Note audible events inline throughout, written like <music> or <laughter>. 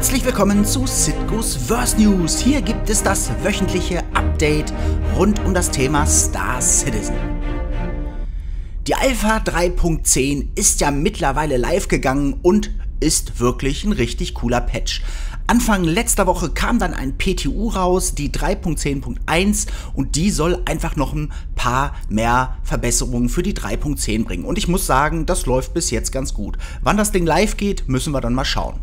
Herzlich willkommen zu Sitgos Verse News. Hier gibt es das wöchentliche Update rund um das Thema Star Citizen. Die Alpha 3.10 ist ja mittlerweile live gegangen und ist wirklich ein richtig cooler Patch. Anfang letzter Woche kam dann ein PTU raus, die 3.10.1 und die soll einfach noch ein paar mehr Verbesserungen für die 3.10 bringen. Und ich muss sagen, das läuft bis jetzt ganz gut. Wann das Ding live geht, müssen wir dann mal schauen.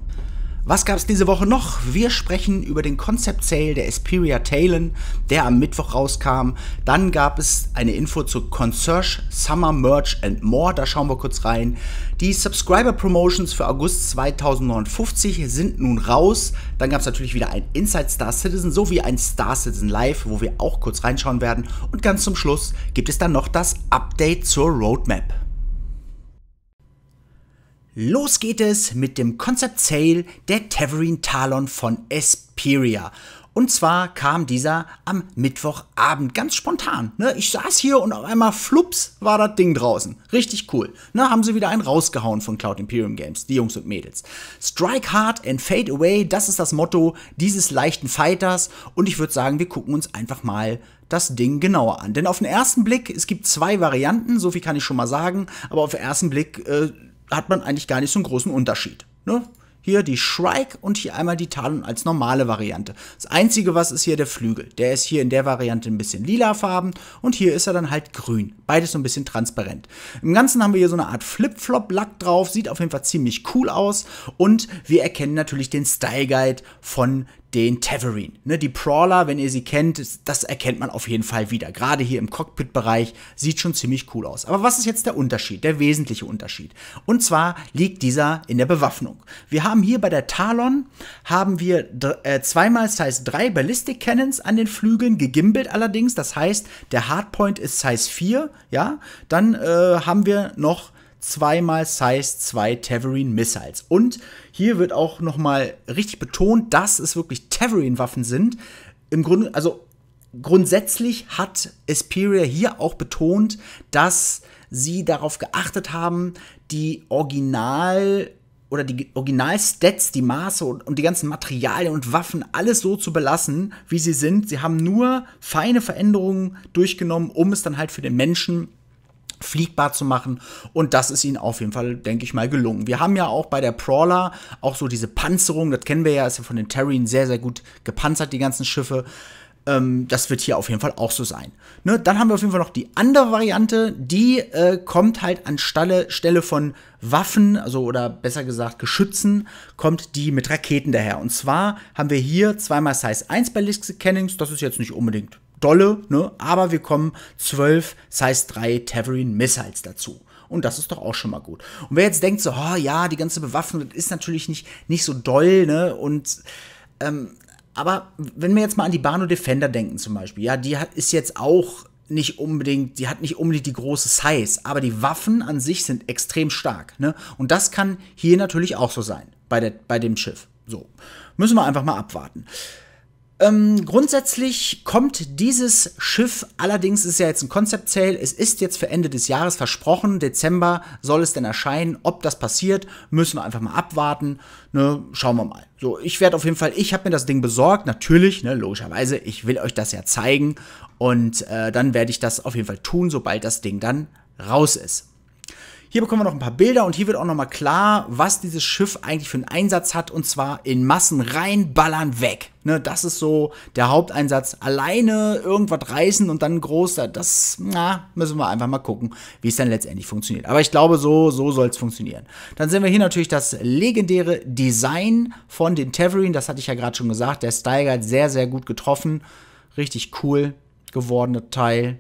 Was gab es diese Woche noch? Wir sprechen über den Concept Sale der Xperia Talon, der am Mittwoch rauskam. Dann gab es eine Info zu Concierge, Summer Merch and More. Da schauen wir kurz rein. Die Subscriber Promotions für August 2059 sind nun raus. Dann gab es natürlich wieder ein Inside Star Citizen sowie ein Star Citizen Live, wo wir auch kurz reinschauen werden. Und ganz zum Schluss gibt es dann noch das Update zur Roadmap. Los geht es mit dem Concept Sale der Taverin Talon von Esperia. Und zwar kam dieser am Mittwochabend, ganz spontan. Ne? Ich saß hier und auf einmal flups war das Ding draußen. Richtig cool. Ne? Haben sie wieder einen rausgehauen von Cloud Imperium Games, die Jungs und Mädels. Strike hard and fade away, das ist das Motto dieses leichten Fighters. Und ich würde sagen, wir gucken uns einfach mal das Ding genauer an. Denn auf den ersten Blick, es gibt zwei Varianten, so viel kann ich schon mal sagen, aber auf den ersten Blick äh, hat man eigentlich gar nicht so einen großen Unterschied. Ne? Hier die Shrike und hier einmal die Talon als normale Variante. Das Einzige, was ist hier der Flügel. Der ist hier in der Variante ein bisschen lilafarben und hier ist er dann halt grün. Beides so ein bisschen transparent. Im Ganzen haben wir hier so eine Art Flip-Flop-Lack drauf. Sieht auf jeden Fall ziemlich cool aus. Und wir erkennen natürlich den Style Guide von den Taverin. Ne, die Prawler, wenn ihr sie kennt, das erkennt man auf jeden Fall wieder. Gerade hier im Cockpit-Bereich sieht schon ziemlich cool aus. Aber was ist jetzt der Unterschied, der wesentliche Unterschied? Und zwar liegt dieser in der Bewaffnung. Wir haben hier bei der Talon, haben wir äh, zweimal Size 3 Ballistic Cannons an den Flügeln, gegimbelt allerdings. Das heißt, der Hardpoint ist Size 4. Ja? Dann äh, haben wir noch zweimal Size 2 Taverin Missiles. Und hier wird auch nochmal richtig betont, dass es wirklich Taverin-Waffen sind. Im Grunde, also grundsätzlich hat Esperia hier auch betont, dass sie darauf geachtet haben, die Original- oder die Original-Stats, die Maße und, und, die ganzen Materialien und Waffen, alles so zu belassen, wie sie sind. Sie haben nur feine Veränderungen durchgenommen, um es dann halt für den Menschen fliegbar zu machen. Und das ist ihnen auf jeden Fall, denke ich mal, gelungen. Wir haben ja auch bei der Prawler auch so diese Panzerung, das kennen wir ja, ist ja von den Terrien sehr, sehr gut gepanzert, die ganzen Schiffe. Ähm, das wird hier auf jeden Fall auch so sein. Ne? Dann haben wir auf jeden Fall noch die andere Variante, die äh, kommt halt an Stalle, Stelle von Waffen, also oder besser gesagt Geschützen, kommt die mit Raketen daher. Und zwar haben wir hier zweimal Size 1 bei Liskennings, das ist jetzt nicht unbedingt dolle, ne? aber wir kommen 12 Size 3 Taverine Missiles dazu. Und das ist doch auch schon mal gut. Und wer jetzt denkt so, oh, ja, die ganze Bewaffnung ist natürlich nicht, nicht so doll, ne? Und ähm, aber wenn wir jetzt mal an die Bano Defender denken zum Beispiel, ja, die hat, ist jetzt auch nicht unbedingt, die hat nicht unbedingt die große Size, aber die Waffen an sich sind extrem stark. Ne? Und das kann hier natürlich auch so sein, bei, der, bei dem Schiff. So, müssen wir einfach mal abwarten. Ähm, grundsätzlich kommt dieses Schiff, allerdings ist ja jetzt ein Concept Sale, es ist jetzt für Ende des Jahres versprochen, Dezember soll es denn erscheinen. Ob das passiert, müssen wir einfach mal abwarten. Ne, schauen wir mal. So, ich werde auf jeden Fall, ich habe mir das Ding besorgt, natürlich, ne, logischerweise, ich will euch das ja zeigen und äh, dann werde ich das auf jeden Fall tun, sobald das Ding dann raus ist. Hier bekommen wir noch ein paar Bilder und hier wird auch nochmal klar, was dieses Schiff eigentlich für einen Einsatz hat und zwar in Massen reinballern weg. Ne, das ist so der Haupteinsatz. Alleine irgendwas reißen und dann groß, das na, müssen wir einfach mal gucken, wie es dann letztendlich funktioniert. Aber ich glaube, so, so soll es funktionieren. Dann sehen wir hier natürlich das legendäre Design von den Taverin. Das hatte ich ja gerade schon gesagt. Der Style hat sehr, sehr gut getroffen. Richtig cool gewordene Teil.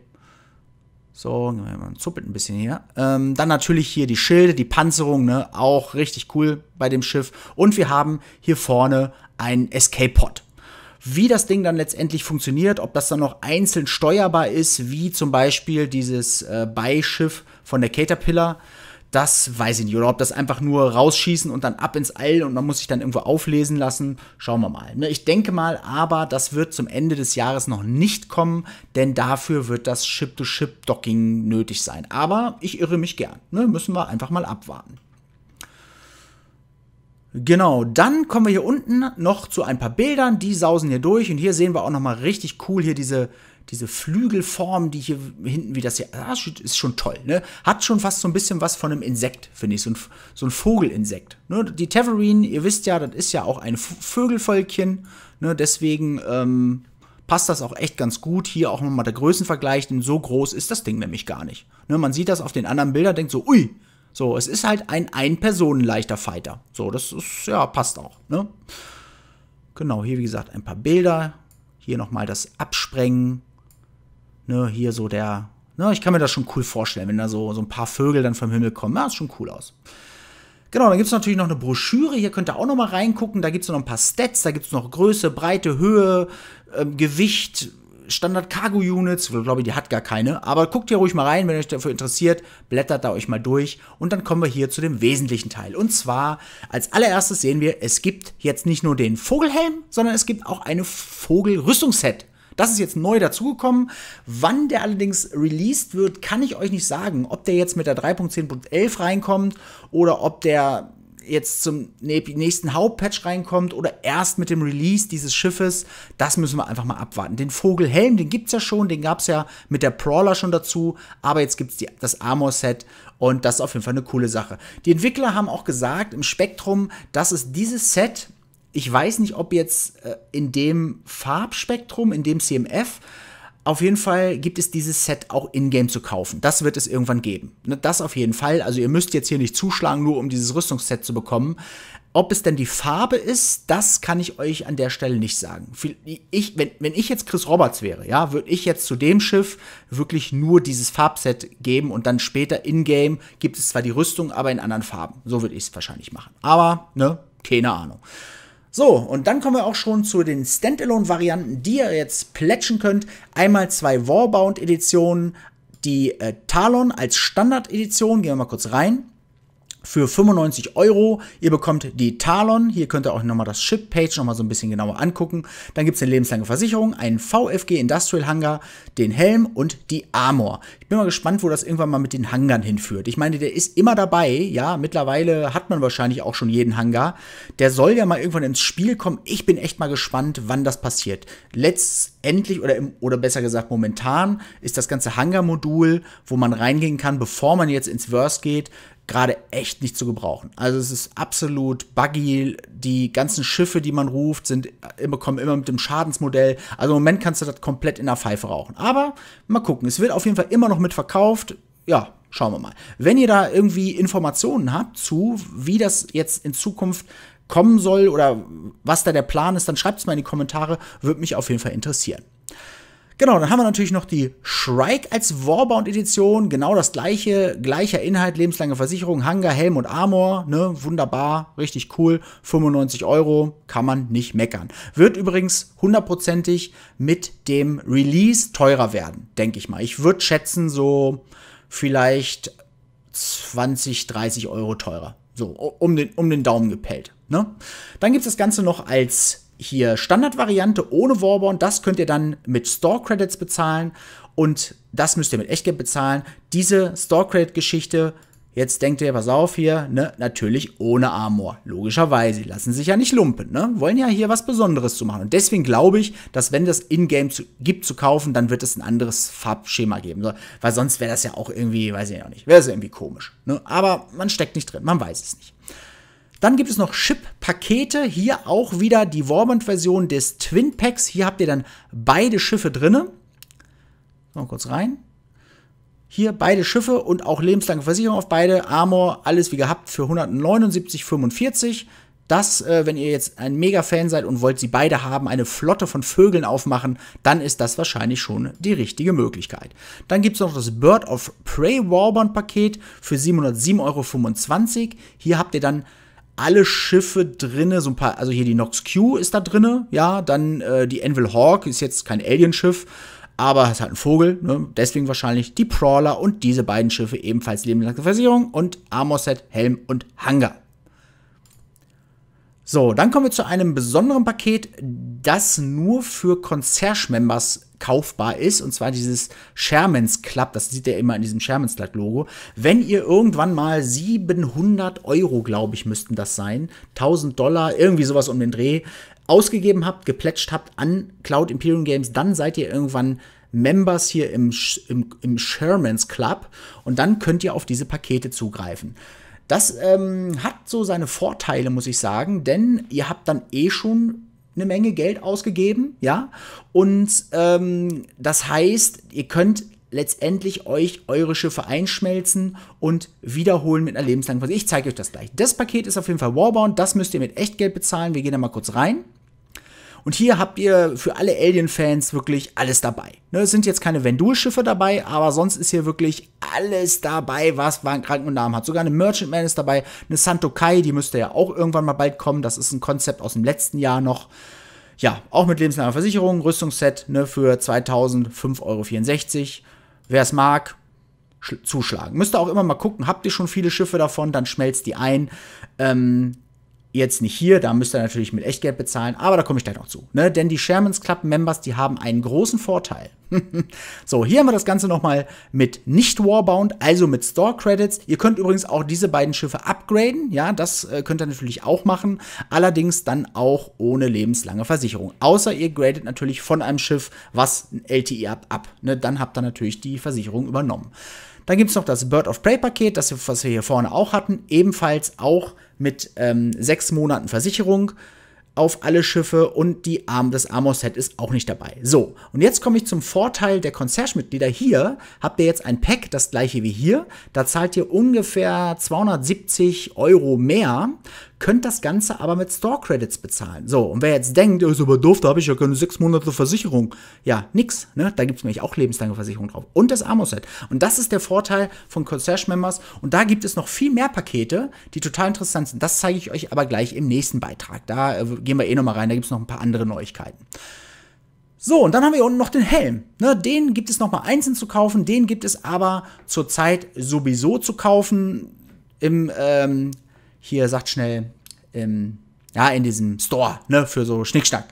So, man zuppelt ein bisschen hier. Ähm, dann natürlich hier die Schilde, die Panzerung, ne? Auch richtig cool bei dem Schiff. Und wir haben hier vorne einen Escape-Pod. Wie das Ding dann letztendlich funktioniert, ob das dann noch einzeln steuerbar ist, wie zum Beispiel dieses äh, Beischiff von der Caterpillar, das weiß ich nicht. Oder ob das einfach nur rausschießen und dann ab ins All und man muss sich dann irgendwo auflesen lassen. Schauen wir mal. Ne? Ich denke mal, aber das wird zum Ende des Jahres noch nicht kommen, denn dafür wird das Ship-to-Ship-Docking nötig sein. Aber ich irre mich gern. Ne? Müssen wir einfach mal abwarten. Genau, dann kommen wir hier unten noch zu ein paar Bildern, die sausen hier durch und hier sehen wir auch nochmal richtig cool hier diese diese Flügelform, die hier hinten, wie das hier ah, ist schon toll. Ne? Hat schon fast so ein bisschen was von einem Insekt, finde ich, so ein, so ein Vogelinsekt. Ne? Die Teverin, ihr wisst ja, das ist ja auch ein Vögelvölkchen, ne? deswegen ähm, passt das auch echt ganz gut. Hier auch nochmal der Größenvergleich, denn so groß ist das Ding nämlich gar nicht. Ne? Man sieht das auf den anderen Bildern, denkt so, ui, so, es ist halt ein ein-Personen-leichter Fighter. So, das ist, ja, passt auch, ne? Genau, hier wie gesagt ein paar Bilder. Hier nochmal das Absprengen ne, hier so der, ne, ich kann mir das schon cool vorstellen, wenn da so, so ein paar Vögel dann vom Himmel kommen. Ja, ist schon cool aus. Genau, dann gibt es natürlich noch eine Broschüre, hier könnt ihr auch nochmal reingucken, da gibt es noch ein paar Stats, da gibt es noch Größe, Breite, Höhe, ähm, Gewicht, Standard Cargo Units, ich glaube, die hat gar keine, aber guckt hier ruhig mal rein, wenn euch dafür interessiert, blättert da euch mal durch und dann kommen wir hier zu dem wesentlichen Teil. Und zwar, als allererstes sehen wir, es gibt jetzt nicht nur den Vogelhelm, sondern es gibt auch eine Vogelrüstungsset. Das ist jetzt neu dazugekommen. Wann der allerdings released wird, kann ich euch nicht sagen. Ob der jetzt mit der 3.10.11 reinkommt oder ob der jetzt zum nächsten Hauptpatch reinkommt oder erst mit dem Release dieses Schiffes, das müssen wir einfach mal abwarten. Den Vogelhelm, den gibt es ja schon, den gab es ja mit der Prawler schon dazu, aber jetzt gibt es das Armor-Set und das ist auf jeden Fall eine coole Sache. Die Entwickler haben auch gesagt im Spektrum, dass es dieses Set ich weiß nicht, ob jetzt äh, in dem Farbspektrum, in dem CMF, auf jeden Fall gibt es dieses Set auch in-game zu kaufen. Das wird es irgendwann geben. Ne, das auf jeden Fall. Also ihr müsst jetzt hier nicht zuschlagen, nur um dieses Rüstungsset zu bekommen. Ob es denn die Farbe ist, das kann ich euch an der Stelle nicht sagen. Ich, wenn, wenn ich jetzt Chris Roberts wäre, ja, würde ich jetzt zu dem Schiff wirklich nur dieses Farbset geben und dann später in-game gibt es zwar die Rüstung, aber in anderen Farben. So würde ich es wahrscheinlich machen. Aber, ne, keine Ahnung. So, und dann kommen wir auch schon zu den Standalone-Varianten, die ihr jetzt plätschen könnt. Einmal zwei Warbound-Editionen, die äh, Talon als Standard-Edition, gehen wir mal kurz rein für 95 Euro. Ihr bekommt die Talon. Hier könnt ihr auch nochmal das Ship-Page nochmal so ein bisschen genauer angucken. Dann gibt es eine lebenslange Versicherung, einen VFG Industrial Hangar, den Helm und die Armor. Ich bin mal gespannt, wo das irgendwann mal mit den Hangern hinführt. Ich meine, der ist immer dabei. Ja, mittlerweile hat man wahrscheinlich auch schon jeden Hangar. Der soll ja mal irgendwann ins Spiel kommen. Ich bin echt mal gespannt, wann das passiert. Let's endlich oder, im, oder besser gesagt momentan ist das ganze Hangar-Modul, wo man reingehen kann, bevor man jetzt ins Verse geht, gerade echt nicht zu gebrauchen. Also es ist absolut buggy. Die ganzen Schiffe, die man ruft, sind, äh, kommen immer mit dem Schadensmodell. Also im Moment kannst du das komplett in der Pfeife rauchen. Aber mal gucken. Es wird auf jeden Fall immer noch mitverkauft. Ja, schauen wir mal. Wenn ihr da irgendwie Informationen habt zu, wie das jetzt in Zukunft kommen soll oder was da der Plan ist, dann schreibt es mal in die Kommentare, würde mich auf jeden Fall interessieren. Genau, dann haben wir natürlich noch die Shrike als Warbound-Edition. Genau das gleiche, gleicher Inhalt, lebenslange Versicherung, Hangar, Helm und Armor. Ne? Wunderbar, richtig cool. 95 Euro, kann man nicht meckern. Wird übrigens hundertprozentig mit dem Release teurer werden, denke ich mal. Ich würde schätzen, so vielleicht 20, 30 Euro teurer. So, um den, um den Daumen gepellt. Ne? Dann gibt es das Ganze noch als hier Standardvariante ohne Warborn. Das könnt ihr dann mit Store Credits bezahlen und das müsst ihr mit Echtgeld bezahlen. Diese Store Credit Geschichte Jetzt denkt ihr, pass auf hier, ne, natürlich ohne Amor. Logischerweise, lassen sich ja nicht lumpen, ne? Wollen ja hier was Besonderes zu machen. Und deswegen glaube ich, dass wenn das Ingame gibt zu kaufen, dann wird es ein anderes Farbschema geben. So, weil sonst wäre das ja auch irgendwie, weiß ich auch nicht, wäre es irgendwie komisch. Ne? Aber man steckt nicht drin, man weiß es nicht. Dann gibt es noch ship pakete Hier auch wieder die Warband-Version des Twin Packs. Hier habt ihr dann beide Schiffe drinne. Mal kurz rein. Hier beide Schiffe und auch lebenslange Versicherung auf beide, Armor, alles wie gehabt für 179,45. Das, äh, wenn ihr jetzt ein Mega-Fan seid und wollt sie beide haben, eine Flotte von Vögeln aufmachen, dann ist das wahrscheinlich schon die richtige Möglichkeit. Dann gibt es noch das Bird of Prey Warband-Paket für 707,25 Euro. Hier habt ihr dann alle Schiffe drinne, so ein paar, also hier die Nox Q ist da drinne, ja, dann äh, die Anvil Hawk ist jetzt kein alien schiff aber es hat einen Vogel, ne? deswegen wahrscheinlich die Prawler und diese beiden Schiffe ebenfalls lebenslange Versicherung und Armorset, Helm und Hangar. So, dann kommen wir zu einem besonderen Paket, das nur für Concierge-Members kaufbar ist, und zwar dieses Sherman's Club, das sieht ihr immer in diesem Sherman's Club Logo. Wenn ihr irgendwann mal 700 Euro, glaube ich, müssten das sein, 1000 Dollar, irgendwie sowas um den Dreh, ausgegeben habt, geplätscht habt an Cloud Imperium Games, dann seid ihr irgendwann Members hier im, im, im Shermans Club und dann könnt ihr auf diese Pakete zugreifen. Das ähm, hat so seine Vorteile, muss ich sagen, denn ihr habt dann eh schon eine Menge Geld ausgegeben, ja. Und ähm, das heißt, ihr könnt letztendlich euch eure Schiffe einschmelzen und wiederholen mit einer lebenslangen Ich zeige euch das gleich. Das Paket ist auf jeden Fall Warbound, das müsst ihr mit Echtgeld bezahlen. Wir gehen da mal kurz rein. Und hier habt ihr für alle Alien-Fans wirklich alles dabei. Ne, es sind jetzt keine Vendul-Schiffe dabei, aber sonst ist hier wirklich alles dabei, was man Kranken und Namen hat. Sogar eine Merchantman ist dabei, eine Santokai, die müsste ja auch irgendwann mal bald kommen. Das ist ein Konzept aus dem letzten Jahr noch ja, auch mit lebenslanger Versicherung, Rüstungsset ne, für 2005,64 Euro. Wer es mag, zuschlagen. Müsst ihr auch immer mal gucken, habt ihr schon viele Schiffe davon, dann schmelzt die ein. Ähm, Jetzt nicht hier, da müsst ihr natürlich mit Echtgeld bezahlen, aber da komme ich gleich noch zu. Ne? Denn die Shermans Club Members, die haben einen großen Vorteil. <laughs> so, hier haben wir das Ganze nochmal mit nicht Warbound, also mit Store Credits. Ihr könnt übrigens auch diese beiden Schiffe upgraden, ja, das äh, könnt ihr natürlich auch machen, allerdings dann auch ohne lebenslange Versicherung. Außer ihr gradet natürlich von einem Schiff, was ein LTE habt, ab. Ne? Dann habt ihr natürlich die Versicherung übernommen. Dann gibt es noch das Bird of Prey Paket, das, was wir hier vorne auch hatten, ebenfalls auch mit ähm, sechs Monaten Versicherung auf alle Schiffe und die Arm, das Armor-Set ist auch nicht dabei. So, und jetzt komme ich zum Vorteil der Concierge-Mitglieder. Hier habt ihr jetzt ein Pack, das gleiche wie hier. Da zahlt ihr ungefähr 270 Euro mehr, könnt das Ganze aber mit Store Credits bezahlen. So, und wer jetzt denkt, oh, ist aber doof, da habe ich ja keine sechs Monate Versicherung. Ja, nix, ne? Da gibt es nämlich auch lebenslange Versicherung drauf. Und das Amo-Set. Und das ist der Vorteil von Concierge-Members. Und da gibt es noch viel mehr Pakete, die total interessant sind. Das zeige ich euch aber gleich im nächsten Beitrag. Da äh, gehen wir eh nochmal rein, da gibt es noch ein paar andere Neuigkeiten. So, und dann haben wir hier unten noch den Helm. Ne, den gibt es nochmal einzeln zu kaufen, den gibt es aber zurzeit sowieso zu kaufen im ähm, hier sagt schnell, ähm, ja, in diesem Store, ne, für so Schnickschnack.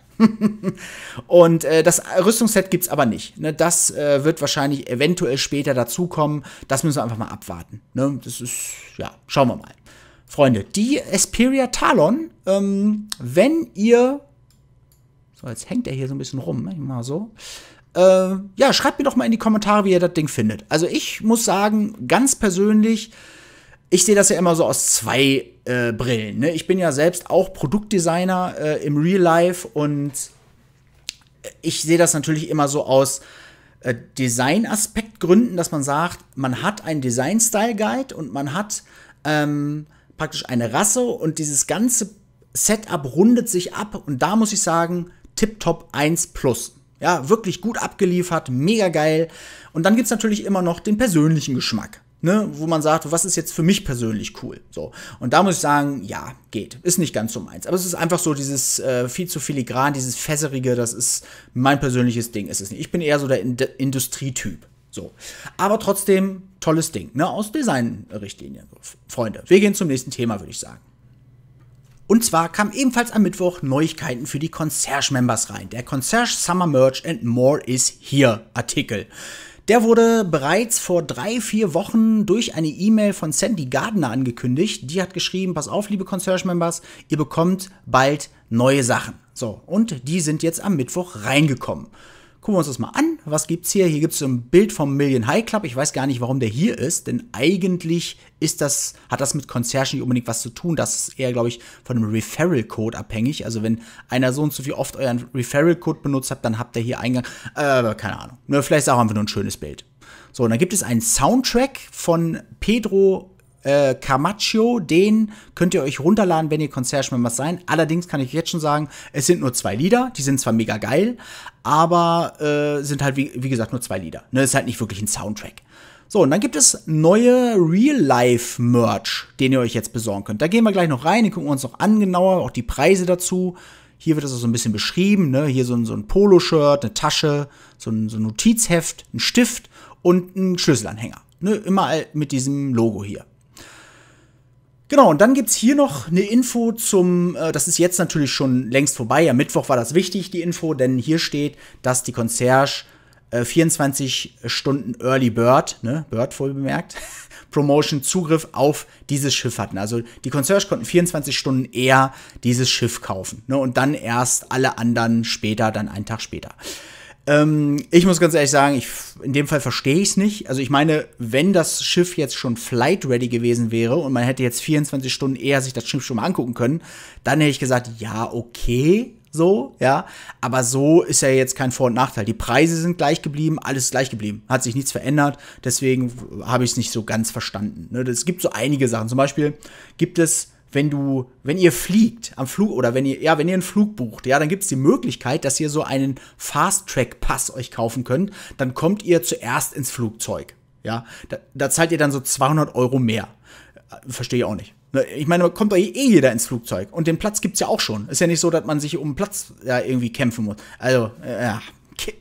<laughs> und äh, das Rüstungsset gibt es aber nicht. Ne? Das äh, wird wahrscheinlich eventuell später dazukommen. Das müssen wir einfach mal abwarten. Ne? Das ist, ja, schauen wir mal. Freunde, die Esperia Talon, ähm, wenn ihr. So, jetzt hängt er hier so ein bisschen rum, ne? mal so. Äh, ja, schreibt mir doch mal in die Kommentare, wie ihr das Ding findet. Also, ich muss sagen, ganz persönlich, ich sehe das ja immer so aus zwei äh, Brillen. Ne? Ich bin ja selbst auch Produktdesigner äh, im Real Life und äh, ich sehe das natürlich immer so aus äh, Designaspektgründen, dass man sagt, man hat einen Design Style Guide und man hat ähm, praktisch eine Rasse und dieses ganze Setup rundet sich ab und da muss ich sagen, tipptopp 1 plus. Ja, wirklich gut abgeliefert, mega geil. Und dann gibt es natürlich immer noch den persönlichen Geschmack ne, wo man sagt, was ist jetzt für mich persönlich cool? So. Und da muss ich sagen, ja, geht. Ist nicht ganz so meins. Aber es ist einfach so dieses äh, viel zu filigran, dieses Fässerige, das ist mein persönliches Ding. Ist es nicht. Ich bin eher so der Ind Industrietyp. So. Aber trotzdem, tolles Ding, ne? Aus Designrichtlinien. Freunde, wir gehen zum nächsten Thema, würde ich sagen. Und zwar kamen ebenfalls am Mittwoch Neuigkeiten für die Concierge-Members rein. Der Concierge Summer Merch and More is Here Artikel. Der wurde bereits vor drei, vier Wochen durch eine E-Mail von Sandy Gardner angekündigt. Die hat geschrieben, pass auf, liebe Concierge-Members, ihr bekommt bald neue Sachen. So, und die sind jetzt am Mittwoch reingekommen. Gucken wir uns das mal an. Was gibt's hier? Hier gibt's so ein Bild vom Million High Club. Ich weiß gar nicht, warum der hier ist, denn eigentlich ist das, hat das mit Concierge nicht unbedingt was zu tun. Das ist eher, glaube ich, von einem Referral Code abhängig. Also wenn einer so und so viel oft euren Referral Code benutzt hat, dann habt ihr hier Eingang. Äh, keine Ahnung. Ne, vielleicht ist auch einfach nur ein schönes Bild. So, und dann gibt es einen Soundtrack von Pedro äh, Camaccio, den könnt ihr euch runterladen, wenn ihr Concierge Members seid. Allerdings kann ich jetzt schon sagen, es sind nur zwei Lieder, die sind zwar mega geil, aber äh, sind halt, wie, wie gesagt, nur zwei Lieder. Ne, ist halt nicht wirklich ein Soundtrack. So, und dann gibt es neue Real-Life-Merch, den ihr euch jetzt besorgen könnt. Da gehen wir gleich noch rein, den gucken wir uns noch an genauer, auch die Preise dazu. Hier wird das auch so ein bisschen beschrieben, ne? Hier so ein, so ein Poloshirt, eine Tasche, so ein, so ein Notizheft, ein Stift und ein Schlüsselanhänger. Ne? Immer mit diesem Logo hier. Genau, und dann gibt es hier noch eine Info zum, äh, das ist jetzt natürlich schon längst vorbei, am Mittwoch war das wichtig, die Info, denn hier steht, dass die Concierge äh, 24 Stunden Early Bird, ne, Bird voll bemerkt, <laughs> Promotion Zugriff auf dieses Schiff hatten. Also die Concierge konnten 24 Stunden eher dieses Schiff kaufen ne, und dann erst alle anderen später, dann einen Tag später. Ähm, ich muss ganz ehrlich sagen, ich, in dem Fall verstehe ich es nicht. Also ich meine, wenn das Schiff jetzt schon flight ready gewesen wäre und man hätte jetzt 24 Stunden eher sich das Schiff schon mal angucken können, dann hätte ich gesagt, ja, okay, so, ja. Aber so ist ja jetzt kein Vor- und Nachteil. Die Preise sind gleich geblieben, alles gleich geblieben. Hat sich nichts verändert, deswegen habe ich es nicht so ganz verstanden. Ne? Es gibt so einige Sachen. Zum Beispiel gibt es wenn du, wenn ihr fliegt am Flug oder wenn ihr, ja, wenn ihr einen Flug bucht, ja, dann gibt es die Möglichkeit, dass ihr so einen Fast-Track-Pass euch kaufen könnt. Dann kommt ihr zuerst ins Flugzeug. Ja, da, da zahlt ihr dann so 200 Euro mehr. Verstehe ich auch nicht. Ne, ich meine, kommt doch eh jeder ins Flugzeug. Und den Platz gibt's ja auch schon. Ist ja nicht so, dass man sich um Platz ja, irgendwie kämpfen muss. Also, äh, ja,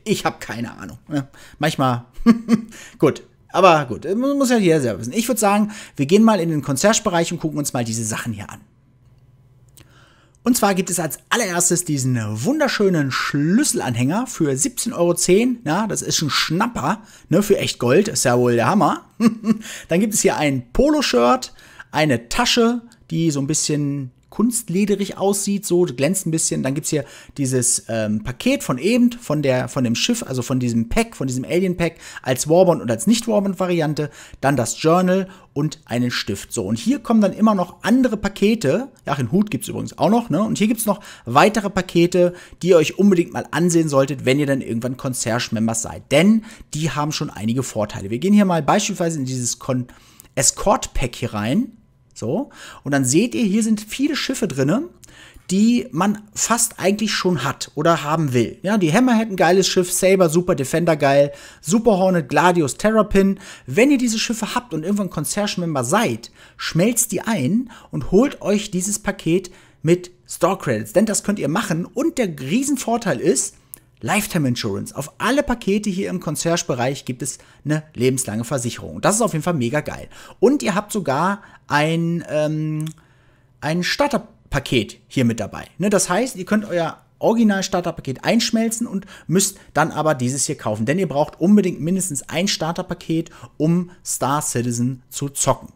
ich habe keine Ahnung. Ja, ne. manchmal, <laughs> gut, aber gut, äh, muss ja jeder selber wissen. Ich würde sagen, wir gehen mal in den Konzertbereich und gucken uns mal diese Sachen hier an. Und zwar gibt es als allererstes diesen wunderschönen Schlüsselanhänger für 17,10 Euro. Ja, das ist ein Schnapper ne, für echt Gold, ist ja wohl der Hammer. <laughs> Dann gibt es hier ein Poloshirt, eine Tasche, die so ein bisschen kunstlederig aussieht, so glänzt ein bisschen. Dann gibt es hier dieses ähm, Paket von eben, von, der, von dem Schiff, also von diesem Pack, von diesem Alien-Pack, als Warbond und als Nicht-Warbond-Variante. Dann das Journal und einen Stift. So, und hier kommen dann immer noch andere Pakete. Ach, den Hut gibt es übrigens auch noch, ne? Und hier gibt es noch weitere Pakete, die ihr euch unbedingt mal ansehen solltet, wenn ihr dann irgendwann Concierge-Members seid. Denn die haben schon einige Vorteile. Wir gehen hier mal beispielsweise in dieses Con Escort-Pack hier rein. So. Und dann seht ihr, hier sind viele Schiffe drinnen, die man fast eigentlich schon hat oder haben will. Ja, die Hammerhead ein geiles Schiff, Saber super, Defender geil, Super Hornet, Gladius, Terrapin. Wenn ihr diese Schiffe habt und irgendwann Concession-Member seid, schmelzt die ein und holt euch dieses Paket mit Store Credits. Denn das könnt ihr machen und der Riesenvorteil ist, Lifetime Insurance. Auf alle Pakete hier im Concierge-Bereich gibt es eine lebenslange Versicherung. Das ist auf jeden Fall mega geil. Und ihr habt sogar ein, ähm, ein Starterpaket hier mit dabei. Ne, das heißt, ihr könnt euer original starter paket einschmelzen und müsst dann aber dieses hier kaufen. Denn ihr braucht unbedingt mindestens ein Starter-Paket, um Star Citizen zu zocken.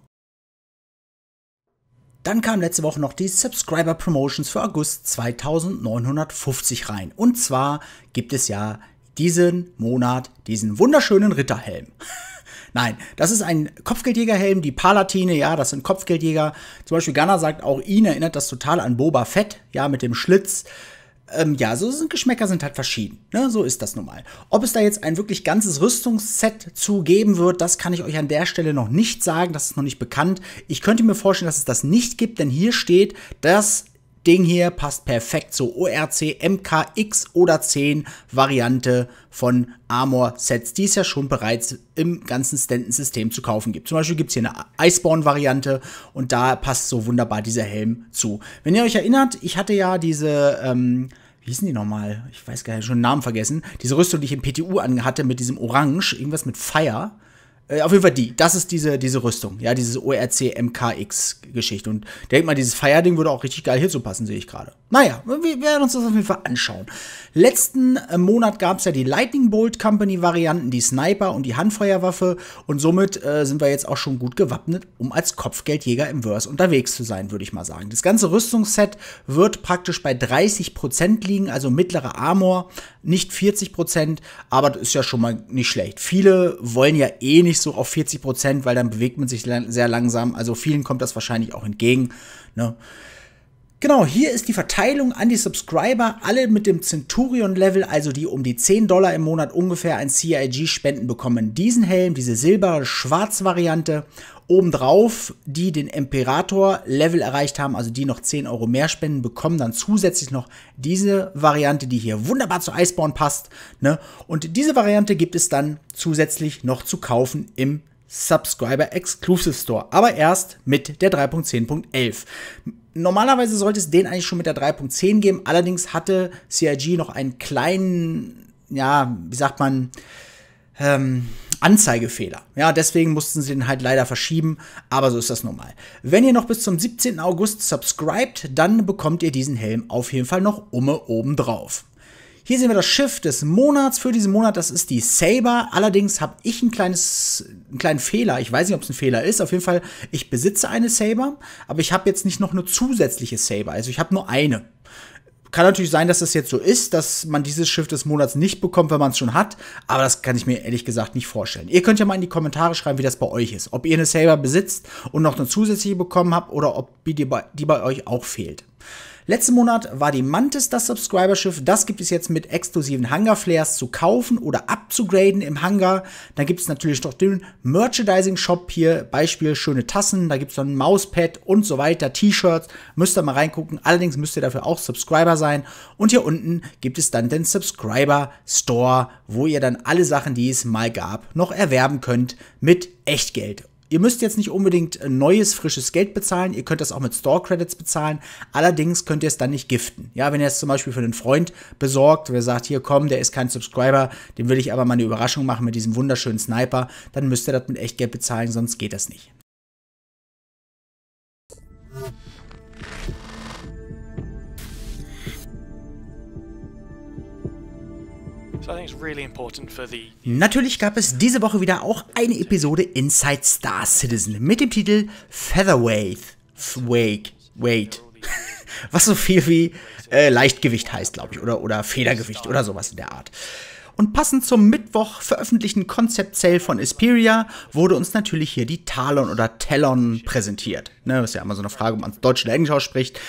Dann kamen letzte Woche noch die Subscriber Promotions für August 2950 rein. Und zwar gibt es ja diesen Monat diesen wunderschönen Ritterhelm. <laughs> Nein, das ist ein Kopfgeldjägerhelm, die Palatine, ja, das sind Kopfgeldjäger. Zum Beispiel Ghana sagt, auch ihn erinnert das total an Boba Fett, ja, mit dem Schlitz ähm, ja, so sind Geschmäcker sind halt verschieden. Ne? So ist das nun mal. Ob es da jetzt ein wirklich ganzes Rüstungsset zu geben wird, das kann ich euch an der Stelle noch nicht sagen. Das ist noch nicht bekannt. Ich könnte mir vorstellen, dass es das nicht gibt, denn hier steht, dass Ding hier passt perfekt zur ORC MKX oder 10 Variante von Armor Sets, die es ja schon bereits im ganzen Stanton-System zu kaufen gibt. Zum Beispiel gibt es hier eine Iceborne-Variante und da passt so wunderbar dieser Helm zu. Wenn ihr euch erinnert, ich hatte ja diese, ähm, wie hießen die nochmal? Ich weiß gar nicht, schon den Namen vergessen. Diese Rüstung, die ich im PTU anhatte mit diesem Orange, irgendwas mit Fire äh, auf jeden Fall die. Das ist diese, diese Rüstung. Ja, diese ORC-MKX-Geschichte. Und denk mal, dieses Feierding würde auch richtig geil hierzu passen, sehe ich gerade. Naja, wir werden uns das auf jeden Fall anschauen. Letzten äh, Monat gab es ja die Lightning Bolt Company-Varianten, die Sniper und die Handfeuerwaffe. Und somit äh, sind wir jetzt auch schon gut gewappnet, um als Kopfgeldjäger im Verse unterwegs zu sein, würde ich mal sagen. Das ganze Rüstungsset wird praktisch bei 30% liegen, also mittlere Armor, nicht 40%, aber das ist ja schon mal nicht schlecht. Viele wollen ja eh nicht nicht so auf 40 Prozent, weil dann bewegt man sich sehr langsam. Also vielen kommt das wahrscheinlich auch entgegen. Ne? Genau, hier ist die Verteilung an die Subscriber, alle mit dem Centurion-Level, also die um die 10 Dollar im Monat ungefähr ein CIG-Spenden bekommen. Diesen Helm, diese silber Schwarz-Variante obendrauf, die den Imperator-Level erreicht haben, also die noch 10 Euro mehr spenden, bekommen dann zusätzlich noch diese Variante, die hier wunderbar zu Iceborne passt. Ne? Und diese Variante gibt es dann zusätzlich noch zu kaufen im Subscriber Exclusive Store, aber erst mit der 3.10.11. Normalerweise sollte es den eigentlich schon mit der 3.10 geben, allerdings hatte CIG noch einen kleinen, ja, wie sagt man, ähm, Anzeigefehler. Ja, deswegen mussten sie den halt leider verschieben, aber so ist das normal. Wenn ihr noch bis zum 17. August subscribt, dann bekommt ihr diesen Helm auf jeden Fall noch umme drauf. Hier sehen wir das Schiff des Monats für diesen Monat, das ist die Saber. Allerdings habe ich ein kleines, einen kleinen Fehler. Ich weiß nicht, ob es ein Fehler ist. Auf jeden Fall, ich besitze eine Saber, aber ich habe jetzt nicht noch eine zusätzliche Saber. Also ich habe nur eine kann natürlich sein, dass das jetzt so ist, dass man dieses Schiff des Monats nicht bekommt, wenn man es schon hat, aber das kann ich mir ehrlich gesagt nicht vorstellen. Ihr könnt ja mal in die Kommentare schreiben, wie das bei euch ist. Ob ihr eine Saber besitzt und noch eine zusätzliche bekommen habt oder ob die bei, die bei euch auch fehlt. Letzten Monat war die Mantis das Subscriberschiff. Das gibt es jetzt mit exklusiven Hangar-Flares zu kaufen oder abzugraden im Hangar. Dann gibt es natürlich noch den Merchandising-Shop hier. Beispiel schöne Tassen. Da gibt es dann ein Mauspad und so weiter. T-Shirts. Müsst ihr mal reingucken. Allerdings müsst ihr dafür auch Subscriber sein. Und hier unten gibt es dann den Subscriber-Store, wo ihr dann alle Sachen, die es mal gab, noch erwerben könnt mit Echtgeld. Ihr müsst jetzt nicht unbedingt äh, neues, frisches Geld bezahlen. Ihr könnt das auch mit Store Credits bezahlen. Allerdings könnt ihr es dann nicht giften. Ja, wenn ihr es zum Beispiel für einen Freund besorgt, wer sagt, hier komm, der ist kein Subscriber, dem will ich aber mal eine Überraschung machen mit diesem wunderschönen Sniper, dann müsst ihr das mit Echtgeld bezahlen, sonst geht das nicht. Natürlich gab es diese Woche wieder auch eine Episode Inside Star Citizen mit dem Titel Featherweight. Wake. Wait. <laughs> Was so viel wie äh, Leichtgewicht heißt, glaube ich, oder, oder Federgewicht oder sowas in der Art. Und passend zum Mittwoch veröffentlichten Concept Sale von Esperia wurde uns natürlich hier die Talon oder Talon präsentiert. Ne, ist ja immer so eine Frage, ob man es Deutsch oder Englisch ausspricht.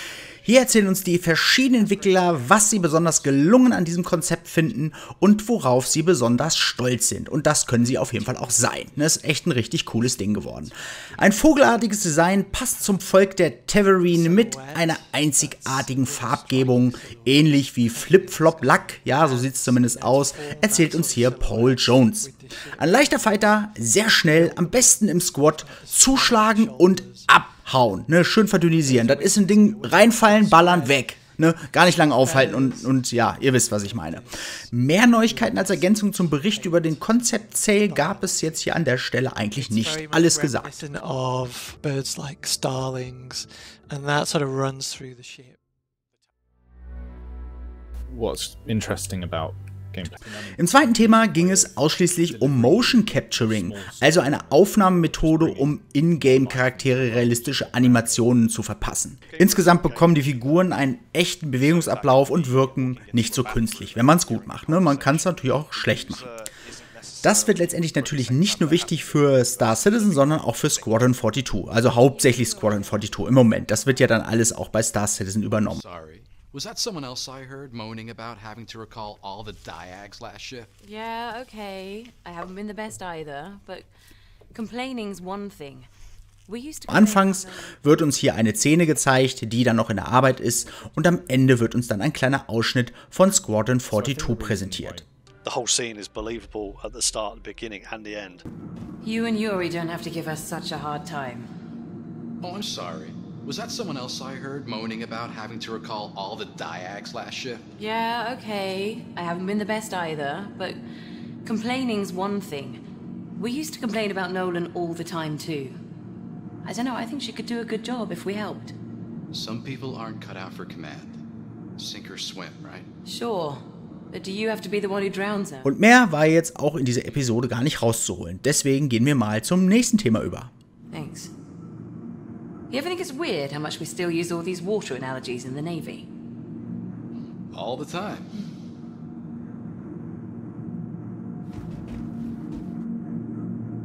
Hier erzählen uns die verschiedenen Entwickler, was sie besonders gelungen an diesem Konzept finden und worauf sie besonders stolz sind. Und das können sie auf jeden Fall auch sein. Das ne, ist echt ein richtig cooles Ding geworden. Ein vogelartiges Design passt zum Volk der Teverine mit einer einzigartigen Farbgebung, ähnlich wie Flip-Flop-Lack, ja, so sieht es zumindest aus, erzählt uns hier Paul Jones. Ein leichter Fighter, sehr schnell, am besten im Squad, zuschlagen und ab hauen, ne? Schön verdünnisieren. Das ist ein Ding, reinfallen, ballern, weg. Ne, gar nicht lange aufhalten und, und ja, ihr wisst, was ich meine. Mehr Neuigkeiten als Ergänzung zum Bericht über den Concept Sale gab es jetzt hier an der Stelle eigentlich nicht. Alles gesagt. What's interesting about Gameplay. Im zweiten Thema ging es ausschließlich um Motion Capturing, also eine Aufnahmemethode, um Ingame-Charaktere realistische Animationen zu verpassen. Insgesamt bekommen die Figuren einen echten Bewegungsablauf und wirken nicht so künstlich, wenn man es gut macht. Ne? Man kann es natürlich auch schlecht machen. Das wird letztendlich natürlich nicht nur wichtig für Star Citizen, sondern auch für Squadron 42, also hauptsächlich Squadron 42 im Moment. Das wird ja dann alles auch bei Star Citizen übernommen. Was that someone else I heard moaning about having to recall all the diags last shift? Yeah, okay. I haven't been the best either, but complaining's one thing. Anfangs wird uns hier eine Szene gezeigt, die dann noch in der Arbeit ist, und am Ende wird uns dann ein kleiner Ausschnitt von Squadron 42 präsentiert. The whole scene is believable at the start, the beginning and the end. You and Yuri don't have to give us such a hard time. Oh, I'm sorry. Was that someone else I heard moaning about having to recall all the diags last shift? Yeah, okay. I haven't been the best either, but complaining's one thing. We used to complain about Nolan all the time, too. I don't know, I think she could do a good job if we helped. Some people aren't cut out for command. Sink or swim, right? Sure. But do you have to be the one who drowns them? Und mehr war jetzt auch in dieser Episode gar nicht rauszuholen. Deswegen gehen wir mal zum nächsten Thema über. Thanks. You ever think it's weird how much we still use all these water analogies in the Navy? All the time.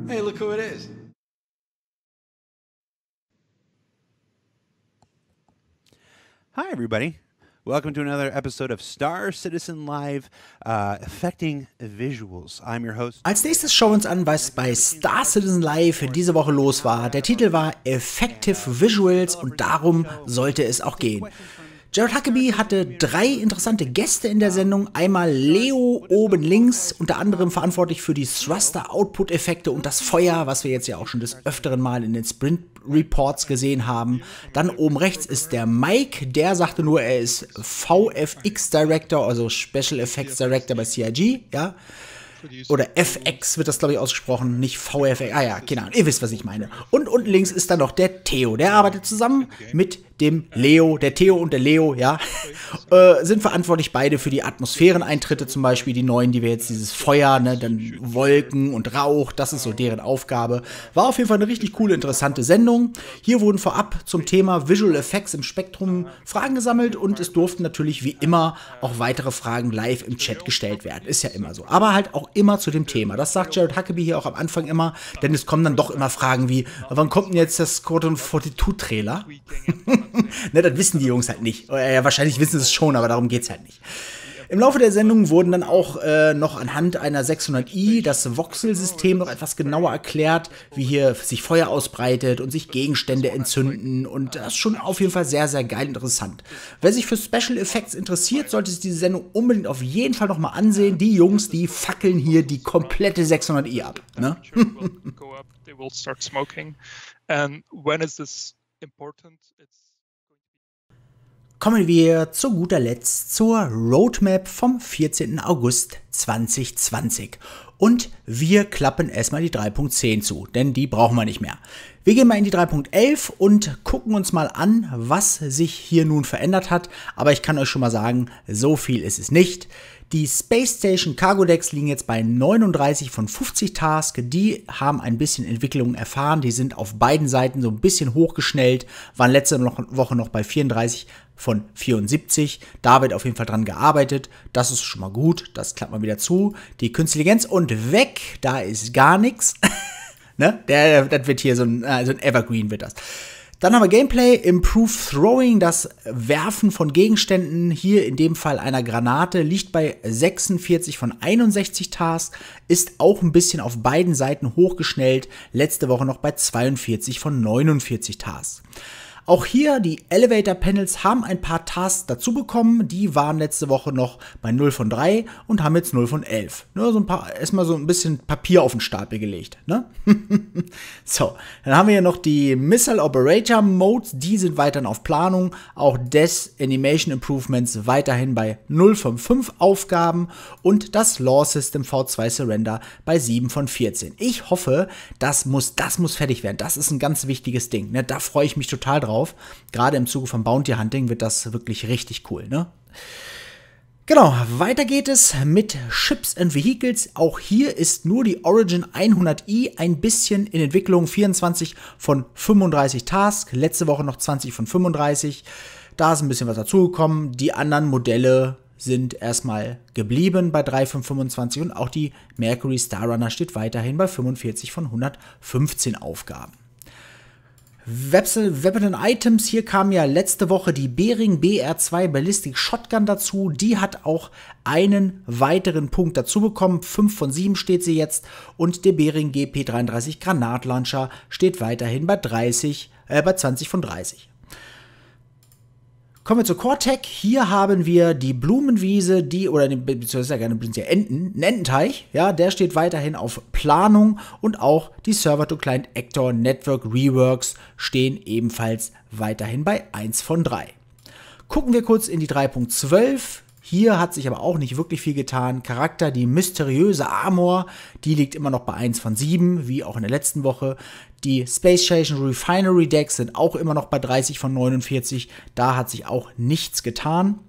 Hey, look who it is. Hi, everybody. Welcome to another episode of Star Citizen Live, uh, affecting visuals. I'm your host. Als nächstes schauen wir uns an, was bei Star Citizen Live diese Woche los war. Der Titel war Effective Visuals und darum sollte es auch gehen. Jared Huckabee hatte drei interessante Gäste in der Sendung. Einmal Leo oben links, unter anderem verantwortlich für die Thruster-Output-Effekte und das Feuer, was wir jetzt ja auch schon des öfteren Mal in den Sprint-Reports gesehen haben. Dann oben rechts ist der Mike, der sagte nur, er ist VFX-Director, also Special Effects Director bei CIG, ja oder FX wird das, glaube ich, ausgesprochen, nicht VFX. Ah ja, genau, ihr wisst, was ich meine. Und unten links ist dann noch der Theo. Der arbeitet zusammen mit dem Leo, der Theo und der Leo, ja, äh, sind verantwortlich beide für die Atmosphäreneintritte, zum Beispiel die neuen, die wir jetzt dieses Feuer, ne, dann Wolken und Rauch, das ist so deren Aufgabe. War auf jeden Fall eine richtig coole, interessante Sendung. Hier wurden vorab zum Thema Visual Effects im Spektrum Fragen gesammelt und es durften natürlich wie immer auch weitere Fragen live im Chat gestellt werden. Ist ja immer so. Aber halt auch immer zu dem Thema. Das sagt Jared Huckabee hier auch am Anfang immer, denn es kommen dann doch immer Fragen wie, wann kommt denn jetzt das Squadron 42 Trailer? <laughs> <laughs> ne, das wissen die Jungs halt nicht. Äh, ja, wahrscheinlich wissen sie es schon, aber darum geht es halt nicht. Im Laufe der Sendung wurden dann auch äh, noch anhand einer 600i das Voxel-System noch etwas genauer erklärt, wie hier sich Feuer ausbreitet und sich Gegenstände entzünden und das ist schon auf jeden Fall sehr, sehr geil interessant. Wer sich für Special Effects interessiert, sollte sich diese Sendung unbedingt auf jeden Fall nochmal ansehen. Die Jungs, die fackeln hier die komplette 600i ab. Ne? <laughs> Kommen wir zu guter Letzt zur Roadmap vom 14. August 2020. Und wir klappen erstmal die 3.10 zu, denn die brauchen wir nicht mehr. Wir gehen mal in die 3.11 und gucken uns mal an, was sich hier nun verändert hat. Aber ich kann euch schon mal sagen, so viel ist es nicht. Die Space Station Cargo Decks liegen jetzt bei 39 von 50 Tasks. Die haben ein bisschen Entwicklung erfahren. Die sind auf beiden Seiten so ein bisschen hochgeschnellt, waren letzte Woche noch bei 34, von 74. Da wird auf jeden Fall dran gearbeitet. Das ist schon mal gut. Das klappt mal wieder zu. Die Künstliche Intelligenz und weg. Da ist gar nichts. <laughs> ne? Der, das wird hier so ein, also ein Evergreen wird das. Dann haben wir Gameplay, Improved Throwing, das Werfen von Gegenständen, hier in dem Fall einer Granate, liegt bei 46 von 61 Tasks, ist auch ein bisschen auf beiden Seiten hochgeschnellt, letzte Woche noch bei 42 von 49 Tasks. Auch hier, die Elevator Panels haben ein paar Tasks dazu bekommen. Die waren letzte Woche noch bei 0 von 3 und haben jetzt 0 von 11. Ne, so ein paar, erstmal so ein bisschen Papier auf den Stapel gelegt. Ne? <laughs> so, dann haben wir hier noch die Missile Operator Modes. Die sind weiterhin auf Planung. Auch Death Animation Improvements weiterhin bei 0 von 5 Aufgaben. Und das Law System V2 Surrender bei 7 von 14. Ich hoffe, das muss, das muss fertig werden. Das ist ein ganz wichtiges Ding. Ne? Da freue ich mich total drauf auf. Gerade im Zuge von Bounty Hunting wird das wirklich richtig cool, ne? Genau, weiter geht es mit Ships and Vehicles. Auch hier ist nur die Origin 100i ein bisschen in Entwicklung. 24 von 35 Task, letzte Woche noch 20 von 35. Da ist ein bisschen was dazugekommen. Die anderen Modelle sind erstmal geblieben bei 3 von 25 und auch die Mercury Starrunner steht weiterhin bei 45 von 115 Aufgaben. Weapon and Items, hier kam ja letzte Woche die Bering BR2 Ballistic Shotgun dazu. Die hat auch einen weiteren Punkt dazu bekommen. 5 von 7 steht sie jetzt. Und der Bering GP33 Granatlauncher steht weiterhin bei 30, äh, bei 20 von 30. Kommen wir zu Cortec. Hier haben wir die Blumenwiese, die, oder beziehungsweise ja sind ja Enten, ein Ententeich, ja, der steht weiterhin auf Planung und auch die Server-to-Client-Actor Network Reworks stehen ebenfalls weiterhin bei 1 von 3. Gucken wir kurz in die 3.12. Hier hat sich aber auch nicht wirklich viel getan. Charakter, die mysteriöse Amor, die liegt immer noch bei 1 von 7, wie auch in der letzten Woche. Die Space Station Refinery Decks sind auch immer noch bei 30 von 49. Da hat sich auch nichts getan.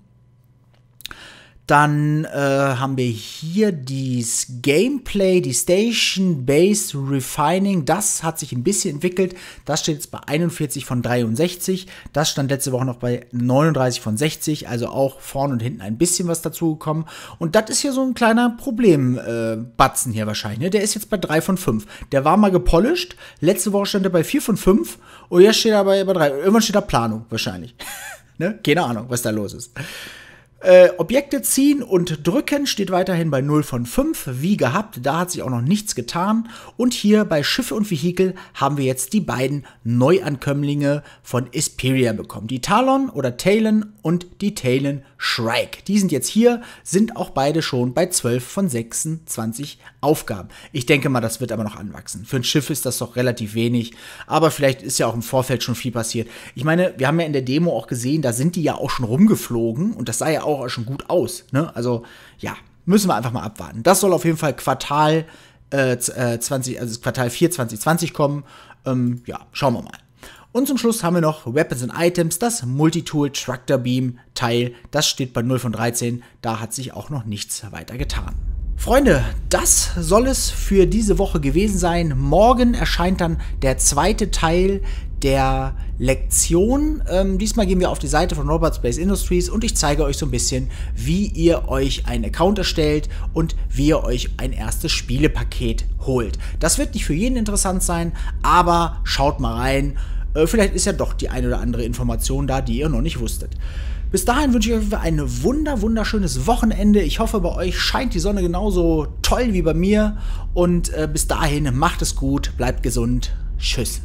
Dann äh, haben wir hier dieses Gameplay, die Station Base Refining. Das hat sich ein bisschen entwickelt. Das steht jetzt bei 41 von 63. Das stand letzte Woche noch bei 39 von 60. Also auch vorne und hinten ein bisschen was dazugekommen. Und das ist hier so ein kleiner Problembatzen äh, hier wahrscheinlich. Ne? Der ist jetzt bei 3 von 5. Der war mal gepolished. Letzte Woche stand er bei 4 von 5. Und jetzt steht er bei, bei 3. Irgendwann steht da Planung wahrscheinlich. <laughs> ne? Keine Ahnung, was da los ist. Äh, Objekte ziehen und drücken steht weiterhin bei 0 von 5, wie gehabt, da hat sich auch noch nichts getan. Und hier bei Schiffe und Vehikel haben wir jetzt die beiden Neuankömmlinge von Isperia bekommen. Die Talon oder Talon und die Talon Shrike. Die sind jetzt hier, sind auch beide schon bei 12 von 26 Aufgaben. Ich denke mal, das wird aber noch anwachsen. Für ein Schiff ist das doch relativ wenig, aber vielleicht ist ja auch im Vorfeld schon viel passiert. Ich meine, wir haben ja in der Demo auch gesehen, da sind die ja auch schon rumgeflogen und das sah ja auch schon gut aus. Ne? Also ja, müssen wir einfach mal abwarten. Das soll auf jeden Fall Quartal äh, 20, äh, also Quartal 4 2020 kommen. Ähm, ja, schauen wir mal. Und zum Schluss haben wir noch Weapons and Items, das Multitool Tractor Beam Teil. Das steht bei 0 von 13. Da hat sich auch noch nichts weiter getan. Freunde, das soll es für diese Woche gewesen sein. Morgen erscheint dann der zweite Teil der Lektion. Ähm, diesmal gehen wir auf die Seite von Robert Space Industries und ich zeige euch so ein bisschen, wie ihr euch einen Account erstellt und wie ihr euch ein erstes Spielepaket holt. Das wird nicht für jeden interessant sein, aber schaut mal rein. Äh, vielleicht ist ja doch die eine oder andere Information da, die ihr noch nicht wusstet. Bis dahin wünsche ich euch ein wunder, wunderschönes Wochenende. Ich hoffe, bei euch scheint die Sonne genauso toll wie bei mir. Und äh, bis dahin, macht es gut, bleibt gesund. Tschüss.